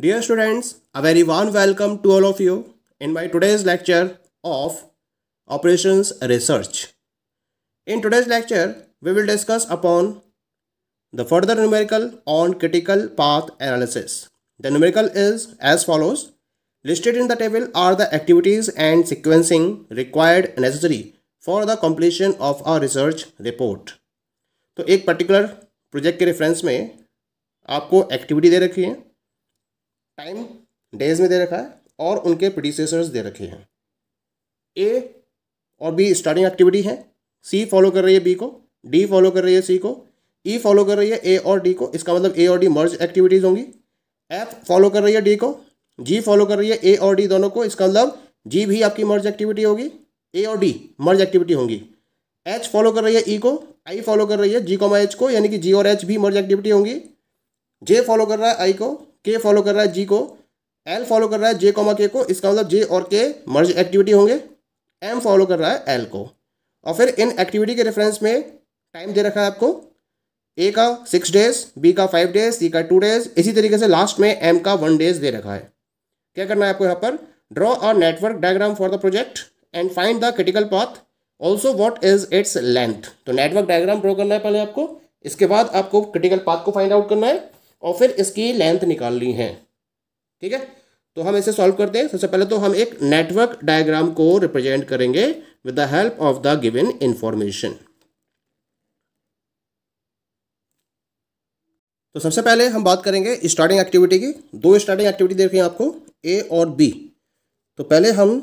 Dear students, a very warm welcome to all of you in my today's lecture of Operations Research. In today's lecture, we will discuss upon the further numerical on critical path analysis. The numerical is as follows. Listed in the table are the activities and sequencing required necessary for the completion of our research report. तो एक particular project के reference में आपको activity दे रखी है time days में दे रखा है और उनके प्रोड्यूसर्स दे रखे हैं ए और बी स्टार्टिंग एक्टिविटी है सी फॉलो कर रही है बी को डी फॉलो कर रही है सी को ई e फॉलो कर रही है ए और डी को इसका मतलब ए और डी मर्ज एक्टिविटीज़ होंगी एफ फॉलो कर रही है डी को जी फॉलो कर रही है ए और डी दोनों को इसका मतलब जी भी आपकी मर्ज एक्टिविटी होगी ए और डी मर्ज एक्टिविटी होंगी एच फॉलो कर रही है ई e को आई फॉलो कर रही है जी कॉमा एच को यानी कि जी और एच भी मर्ज एक्टिविटी होंगी जे फॉलो कर रहा है आई को के फॉलो कर रहा है जी को एल फॉलो कर रहा है जे कॉमा के को इसका मतलब जे और के मर्ज एक्टिविटी होंगे एम फॉलो कर रहा है एल को और फिर इन एक्टिविटी के रेफरेंस में टाइम दे रखा है आपको ए का सिक्स डेज बी का फाइव डेज सी का टू डेज इसी तरीके से लास्ट में एम का वन डेज दे रखा है क्या करना है आपको यहाँ पर draw a network diagram for the project and find the critical path also what is its length तो नेटवर्क डायग्राम ड्रॉ करना है पहले आपको इसके बाद आपको क्रिटिकल पाथ को फाइंड आउट करना है और फिर इसकी लेंथ निकालनी है ठीक है तो हम इसे सॉल्व करते हैं सबसे पहले तो हम एक नेटवर्क डायग्राम को रिप्रेजेंट करेंगे with the help of the given information तो सबसे पहले हम बात करेंगे स्टार्टिंग एक्टिविटी की दो स्टार्टिंग एक्टिविटी देखिए आपको ए और बी तो पहले हम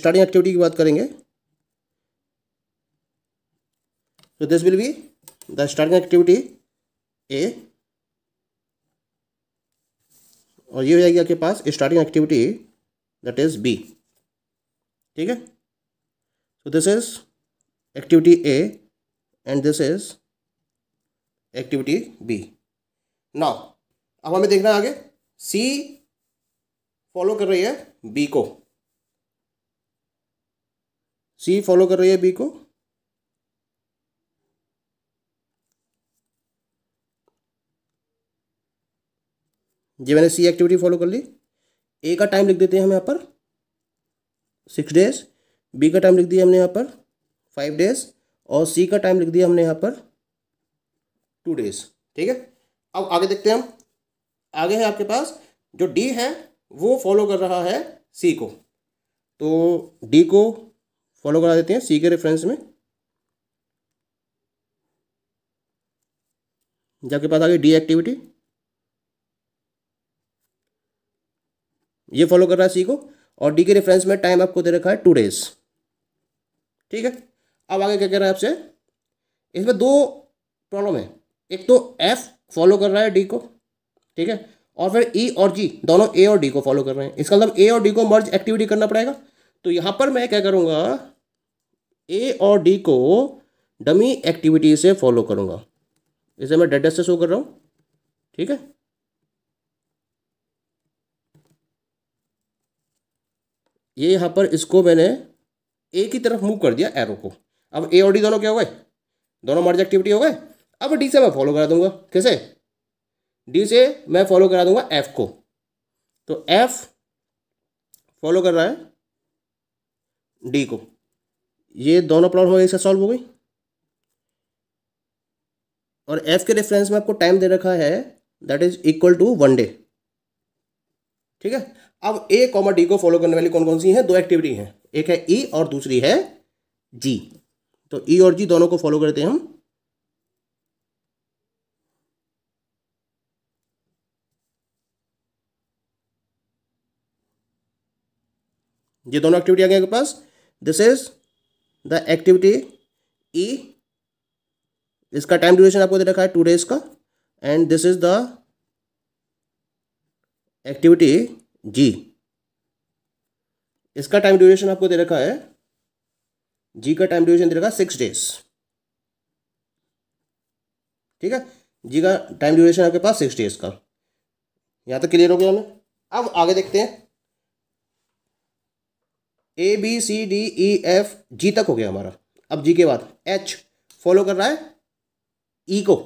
स्टार्टिंग एक्टिविटी की बात करेंगे तो this will be the starting activity A और ये हो जाएगी आपके पास starting activity that is B ठीक है so this is activity A and this is activity B now अब हमें देखना आगे सी फॉलो कर रही है बी को सी फॉलो कर रही है बी को जी मैंने सी एक्टिविटी फॉलो कर ली ए का टाइम लिख देते हैं हम यहाँ पर सिक्स डेज बी का टाइम लिख दिया हमने यहाँ पर फाइव डेज और सी का टाइम लिख दिया हमने यहाँ पर टू डेज ठीक है अब आगे देखते हैं हम आगे है आपके पास जो डी है वो फॉलो कर रहा है सी को तो डी को फॉलो करा देते हैं सी के रेफरेंस में जाके पास आ गई डी एक्टिविटी ये फॉलो करना सीखो और डी के रेफरेंस में टाइम आपको दे रखा है टू डेज ठीक है अब आगे क्या कह रहा है आपसे इसमें दो प्रॉब्लम है एक तो एफ फॉलो कर रहा है डी को ठीक है और फिर ई e और जी दोनों ए और डी को फॉलो कर रहे हैं इसका मतलब ए और डी को मर्ज एक्टिविटी करना पड़ेगा तो यहाँ पर मैं क्या करूँगा ए और डी को डमी एक्टिविटी से फॉलो करूँगा इसे मैं डेटा से शो कर रहा हूँ ठीक है ये यहाँ पर इसको मैंने ए की तरफ मूव कर दिया एरो को अब ए और डी दोनों क्या हो गए दोनों मर्ज एक्टिविटी हो गए अब डी से मैं फॉलो करा दूंगा कैसे डी से मैं फॉलो करा दूंगा एफ को तो एफ फॉलो कर रहा है डी को ये दोनों प्रॉब्लम हो इसका सॉल्व हो गई और एफ के रेफरेंस में आपको टाइम दे रखा है that is equal to one day ठीक है अब ए कॉमा डी को फॉलो करने वाली कौन कौन सी हैं दो एक्टिविटी हैं एक है ई e और दूसरी है जी तो ई e और जी दोनों को फॉलो करते हैं हम ये दोनों एक्टिविटी आ गए आपके पास this is the activity E इसका टाइम ड्यूरेशन आपको दे रखा है टू डेज का and this is the activity G इसका टाइम ड्यूरेशन आपको दे रखा है जी का टाइम ड्यूरेशन दे रखा है सिक्स डेज ठीक है जी का टाइम ड्यूरेशन आपके पास सिक्स डेज का यहां तक क्लियर हो गया हमें अब आगे देखते हैं A B C D E F G तक हो गया हमारा अब जी के बाद एच फॉलो कर रहा है ई e को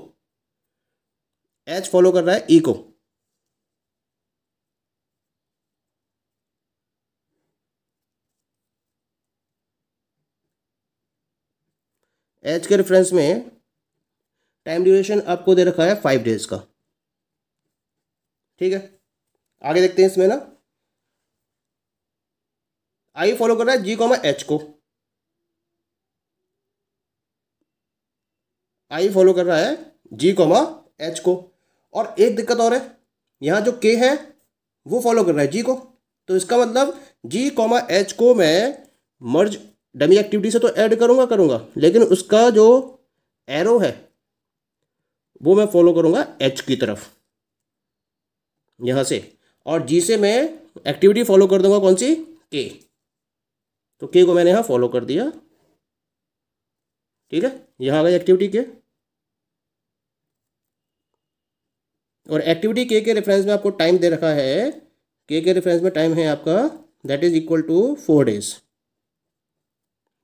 एच फॉलो कर रहा है ई e को एच के रेफरेंस में टाइम ड्यूरेशन आपको दे रखा है फाइव डेज का ठीक है आगे देखते हैं इसमें ना आई फॉलो कर रहा है जी कॉमा एच को आई फॉलो कर रहा है जी कॉमा एच को और एक दिक्कत और है यहां जो के है वो फॉलो कर रहा है जी को तो इसका मतलब जी कॉमा एच को मैं मर्ज डमी एक्टिविटी से तो ऐड करूँगा करूँगा लेकिन उसका जो एरो है वो मैं फॉलो करूँगा एच की तरफ यहाँ से और जी से मैं एक्टिविटी फॉलो कर दूंगा कौन सी के तो के को मैंने यहाँ फॉलो कर दिया ठीक है यहाँ गई एक्टिविटी के और एक्टिविटी के के रेफरेंस में आपको टाइम दे रखा है के के रेफरेंस में टाइम है आपका that is equal to four days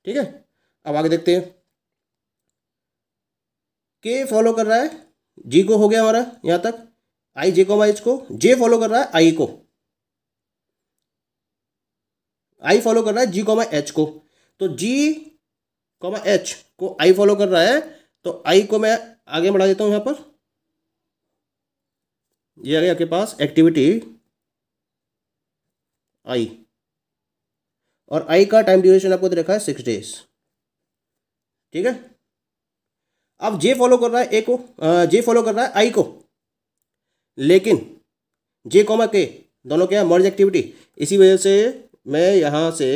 ठीक है अब आगे देखते हैं के फॉलो कर रहा है जी को हो गया हमारा यहां तक आई जे को एच को जे फॉलो कर रहा है आई को आई फॉलो कर रहा है जी मैं एच को तो जी कॉमा एच को आई फॉलो कर रहा है तो आई को मैं आगे बढ़ा देता हूं यहां पर ये आ गया आपके पास एक्टिविटी आई और आई का टाइम ड्यूरेशन आपको तो रखा है सिक्स डेज ठीक है अब जे फॉलो कर रहा है ए को जे फॉलो कर रहा है आई को लेकिन जे कॉमा के दोनों क्या है मर्ज एक्टिविटी इसी वजह से मैं यहाँ से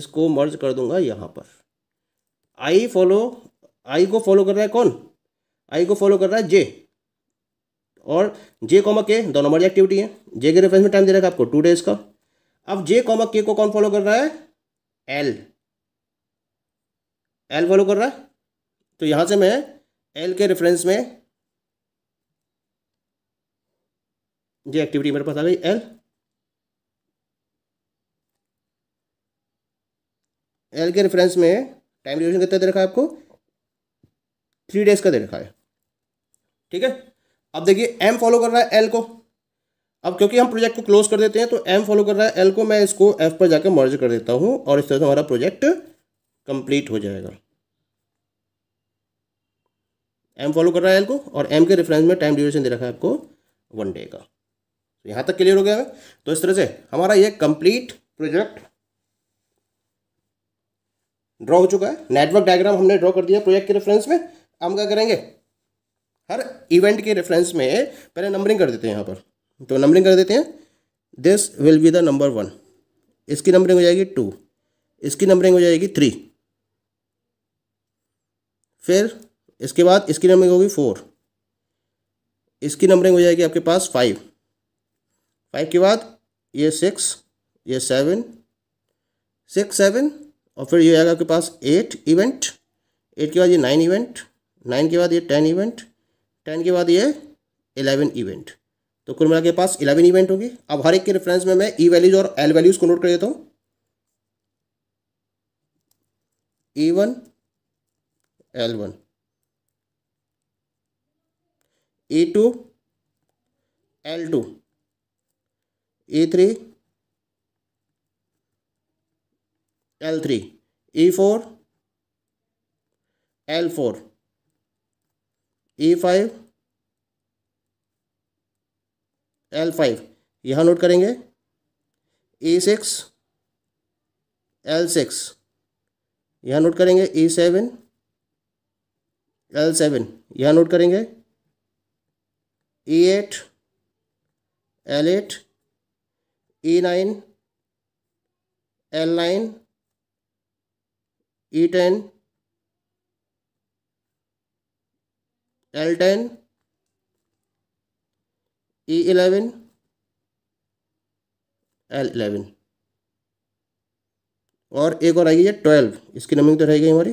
इसको मर्ज कर दूंगा यहाँ पर आई फॉलो आई को फॉलो कर रहा है कौन आई को फॉलो कर रहा है जे और जे कॉमा के दोनों मर्ज एक्टिविटी है जे के रेफरेंस में टाइम दे रखा है आपको टू डेज का अब जे कॉमा के को कौन फॉलो कर रहा है एल एल फॉलो कर रहा है तो यहां से मैं एल के रेफरेंस में ये एक्टिविटी मेरे पास आ गई एल एल के रेफरेंस में टाइम ड्यूरेशन कितना दे रखा है आपको थ्री डेज का दे रखा है ठीक है अब देखिए एम फॉलो कर रहा है एल को अब क्योंकि हम प्रोजेक्ट को क्लोज कर देते हैं तो एम फॉलो कर रहा है एल को मैं इसको एफ पर जाकर मर्ज कर देता हूँ और इस तरह से हमारा प्रोजेक्ट कंप्लीट हो जाएगा एम फॉलो कर रहा है एल को और एम के रेफरेंस में टाइम ड्यूरेशन दे रखा है आपको वन डे का तो यहाँ तक क्लियर हो गया है तो इस तरह से हमारा ये कंप्लीट प्रोजेक्ट ड्रॉ हो चुका है नेटवर्क डायग्राम हमने ड्रॉ कर दिया प्रोजेक्ट के रेफरेंस में हम क्या करेंगे हर इवेंट के रेफरेंस में पहले नंबरिंग कर देते हैं यहाँ पर तो नंबरिंग कर देते हैं this will be the number one इसकी नंबरिंग हो जाएगी टू इसकी नंबरिंग हो जाएगी थ्री फिर इसके बाद इसकी नंबरिंग होगी फोर इसकी नंबरिंग हो जाएगी आपके पास फाइव फाइव के बाद ये सिक्स ये सेवन सिक्स सेवन और फिर ये आएगा आपके पास एट इवेंट एट के बाद ये नाइन इवेंट नाइन के बाद ये टेन इवेंट टेन के बाद ये एलेवन इवेंट तो कुल मिला के पास इलेवन इवेंट होंगे अब हर एक के रेफरेंस में मैं ई e वैल्यूज और एल वैल्यूज को नोट कर देता हूँ A one L one A two L two A three L three A four L four A five L five यहाँ नोट करेंगे ए सिक्स एल सिक्स यहाँ note करेंगे A seven L seven यहाँ note करेंगे A eight L eight A nine L nine E ten L ten E eleven L eleven और एक और आएगी ये ट्वेल्व इसकी नंबरिंग तो रहेगी हमारी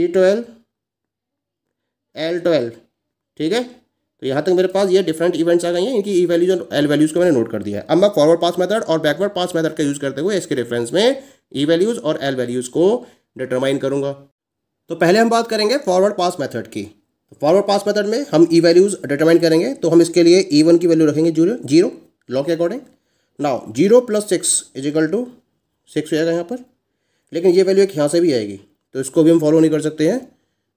ई ट्वेल्व एल ट्वेल्व ठीक है तो यहाँ तक मेरे पास ये डिफरेंट इवेंट्स आ गए हैं इनकी ई e वैल्यूज और एल वैल्यूज़ को मैंने नोट कर दिया है अब मैं फॉरवर्ड पास मेथड और बैकवर्ड पास मेथड का यूज़ करते हुए इसके रेफरेंस में ई e वैल्यूज़ और एल वैल्यूज़ को डिटरमाइन करूँगा तो पहले हम बात करेंगे फॉरवर्ड पास मेथड की फॉरवर्ड पास मेथड में हम ई वैल्यूज़ डिटरमाइन करेंगे तो हम इसके लिए ई e वन की वैल्यू रखेंगे जीरो जीरो लॉ के according now zero plus six equal to six हो जाएगा यहाँ पर लेकिन ये वैल्यू एक यहाँ से भी आएगी तो इसको भी हम फॉलो नहीं कर सकते हैं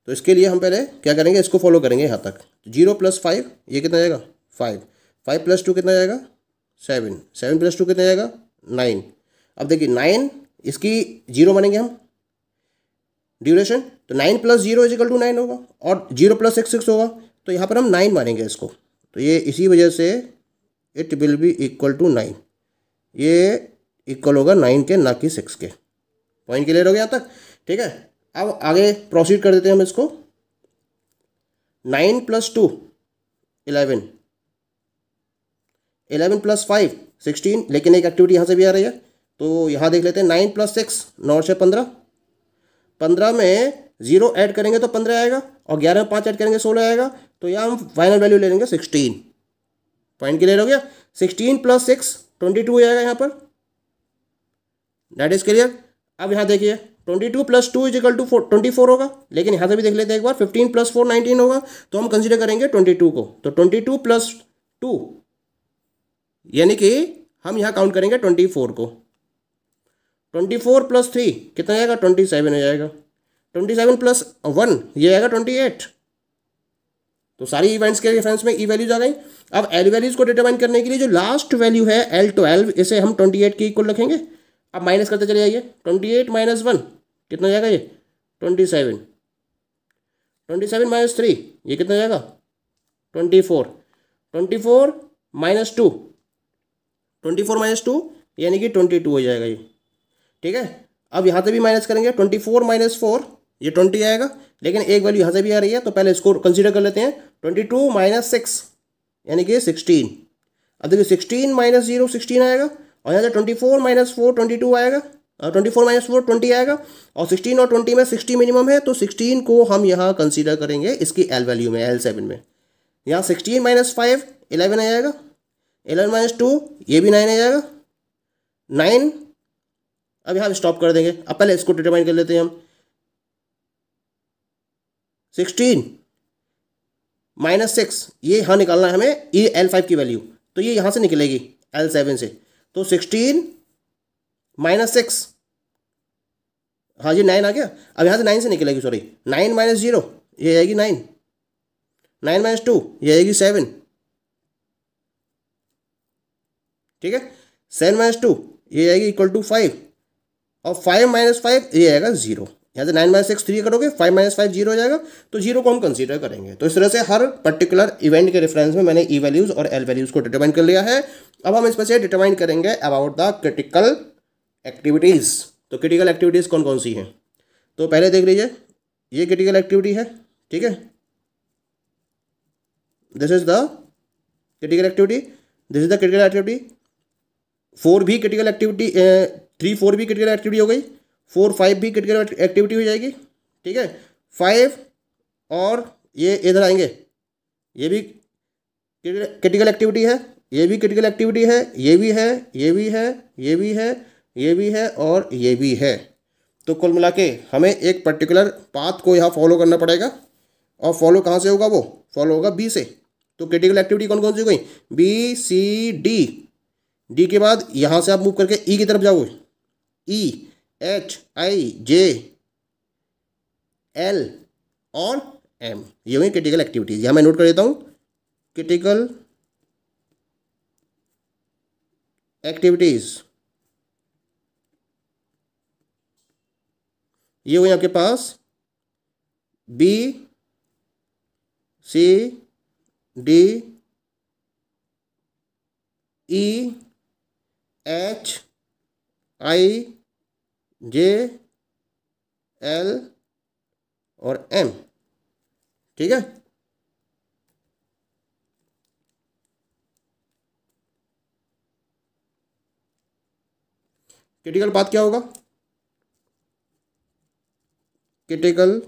तो इसके लिए हम पहले क्या करेंगे इसको फॉलो करेंगे यहाँ तक जीरो प्लस फाइव ये कितना जाएगा फाइव फाइव प्लस टू कितना जाएगा सेवन सेवन प्लस टू कितना जाएगा नाइन अब देखिए नाइन इसकी जीरो मानेंगे हम ड्यूरेशन तो nine plus zero equal to nine होगा और जीरो प्लस सिक्स सिक्स होगा तो यहाँ पर हम नाइन मानेंगे इसको तो ये इसी वजह से it will be equal to nine ये इक्वल होगा नाइन के ना कि सिक्स के पॉइंट क्लियर हो गया तक ठीक है अब आगे प्रोसीड कर देते हैं हम इसको nine plus two eleven eleven plus five sixteen लेकिन एक एक्टिविटी यहाँ से भी आ रही है तो यहाँ देख लेते हैं नाइन प्लस सिक्स नौ छः पंद्रह पंद्रह में जीरो ऐड करेंगे तो पंद्रह आएगा और ग्यारह में पाँच ऐड करेंगे सोलह आएगा तो यहाँ हम फाइनल वैल्यू ले लेंगे सिक्सटीन पॉइंट क्लियर हो गया sixteen plus six twenty two आएगा यहाँ पर डैट इज क्लियर अब यहाँ देखिए twenty two plus two equal to twenty four होगा लेकिन यहाँ से भी देख लेते हैं एक बार फिफ्टीन प्लस फोर नाइनटीन होगा तो हम कंसिडर करेंगे ट्वेंटी टू को तो ट्वेंटी टू प्लस टू यानी कि हम यहाँ काउंट करेंगे ट्वेंटी फोर को ट्वेंटी फोर प्लस थ्री कितना आएगा ट्वेंटी सेवन हो जाएगा ट्वेंटी सेवन प्लस वन ये आएगा ट्वेंटी एट तो सारी इवेंट्स के रेफरेंस में ई e वैल्यूज आ गई अब एल वैल्यूज को डिटरमाइन करने के लिए जो लास्ट वैल्यू है एल ट्वेल्व इसे हम ट्वेंटी एट के इक्वल रखेंगे अब माइनस करते चले जाइए ट्वेंटी एट माइनस वन कितना जाएगा ये twenty seven twenty seven minus three ये कितना जाएगा twenty four twenty four minus two twenty four minus two यानी कि ट्वेंटी टू हो जाएगा ये ठीक है अब यहाँ से भी माइनस करेंगे ट्वेंटी फोर माइनस फोर ये ट्वेंटी आएगा लेकिन एक वैल्यू यहाँ से भी आ रही है तो पहले इसको कंसिडर कर लेते हैं ट्वेंटी टू माइनस सिक्स यानी कि सिक्सटीन अब देखिए सिक्सटीन माइनस जीरो सिक्सटीन आएगा और यहाँ से twenty four minus four twenty two आएगा twenty four minus four twenty आएगा और सिक्सटीन और ट्वेंटी में सिक्सटी मिनिमम है तो सिक्सटीन को हम यहाँ कंसिडर करेंगे इसकी एल वैल्यू में एल सेवन में यहाँ सिक्सटीन माइनस फाइव इलेवन आ जाएगा एलेवन माइनस टू ये भी नाइन आ जाएगा नाइन अब यहाँ स्टॉप कर देंगे अब पहले इसको डिटरमाइन कर लेते हैं हम सिक्सटीन माइनस सिक्स ये यहाँ निकालना है हमें ये एल फाइव की वैल्यू तो ये यहाँ से निकलेगी एल सेवन से तो सिक्सटीन माइनस सिक्स हाँ ये नाइन आ गया अब यहाँ से नाइन से निकलेगी सॉरी नाइन माइनस जीरो ये आएगी नाइन नाइन माइनस टू ये आएगी सेवन ठीक है सेवन माइनस टू ये आएगी इक्वल टू फाइव और फाइव माइनस फाइव ये आएगा ज़ीरो यहाँ से नाइन माइनस सिक्स थ्री करोगे फाइव माइनस फाइव जीरो हो जाएगा तो जीरो को हम कंसीडर करेंगे तो इस तरह से हर पर्टिकुलर इवेंट के रेफरेंस में मैंने ई e वैल्यूज और एल वैल्यूज को डिटरमाइन कर लिया है अब हम इस पर से डिटरमाइन करेंगे अबाउट द क्रिटिकल एक्टिविटीज़ तो क्रिटिकल एक्टिविटीज़ कौन कौन सी हैं तो पहले देख लीजिए ये क्रिटिकल एक्टिविटी है ठीक है this is the critical activity this is the critical activity four भी क्रिटिकल एक्टिविटी थ्री फोर भी क्रिटिकल एक्टिविटी हो गई फोर फाइव भी क्रिटिकल एक्टिविटी हो जाएगी ठीक है फाइव और ये इधर आएंगे ये भी क्रिटिकल एक्टिविटी है ये भी क्रिटिकल एक्टिविटी है ये भी है ये भी है ये भी है ये भी है और ये भी है तो कुल मिला के हमें एक पर्टिकुलर पाथ को यहाँ फॉलो करना पड़ेगा और फॉलो कहाँ से होगा वो फॉलो होगा बी से तो क्रिटिकल एक्टिविटी कौन कौन सी हो गई बी सी डी डी के बाद यहाँ से आप मूव करके ई e की तरफ जाओगे E e, H I J L और एम ये हुई क्रिटिकल एक्टिविटीज यहां मैं नोट कर देता हूं क्रिटिकल एक्टिविटीज ये हुई आपके पास B C D E H I J L और एम ठीक है क्रिटिकल पाथ क्या होगा critical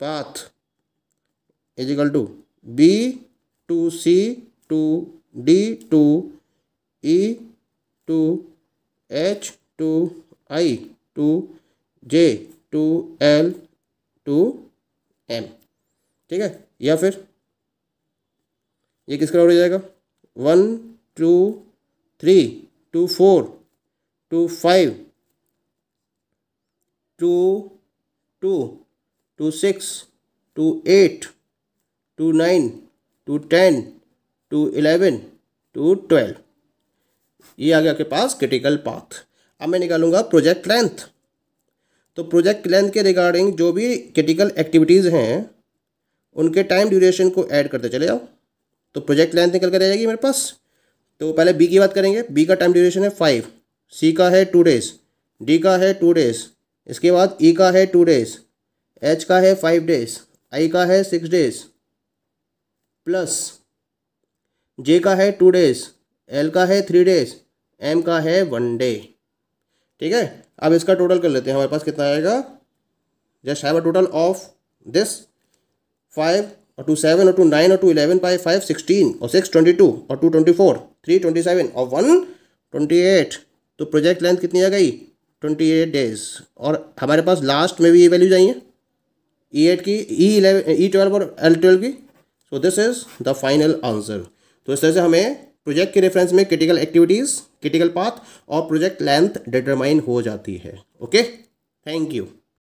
path equal to B to C to D to E to H to I to J to L to M ठीक है या फिर ये किसका हो जाएगा one to three to four to five to two to six to eight to nine to ten to eleven to twelve ये आ गया आपके पास क्रिटिकल पाथ अब मैं निकालूंगा प्रोजेक्ट लेंथ तो प्रोजेक्ट लेंथ के रिगार्डिंग जो भी क्रिटिकल एक्टिविटीज़ हैं उनके टाइम ड्यूरेशन को ऐड करते चले जाओ तो प्रोजेक्ट लेंथ निकल कर रह जाएगी मेरे पास तो पहले बी की बात करेंगे बी का टाइम ड्यूरेशन है फाइव सी का है टू डेज डी का है टू डेज इसके बाद ई e का है टू डेज एच का है फाइव डेज आई का है सिक्स डेज प्लस जे का है टू डेज एल का है थ्री डेज एम का है वन डे ठीक है अब इसका टोटल कर लेते हैं हमारे पास कितना आएगा just have a total of this five और टू सेवन और टू नाइन और two eleven five five sixteen और सिक्स ट्वेंटी टू और two twenty four three twenty seven और वन ट्वेंटी एट तो प्रोजेक्ट लेंथ कितनी आ गई ट्वेंटी एट डेज और हमारे पास लास्ट में भी ये वैल्यूज आई हैं ई e एट की ई इलेवन ई ट्वेल्व और एल ट्वेल्व की so this is the final answer तो इस तरह से हमें प्रोजेक्ट के रेफरेंस में क्रिटिकल एक्टिविटीज़ क्रिटिकल पाथ और प्रोजेक्ट लेंथ डिटरमाइन हो जाती है ओके थैंक यू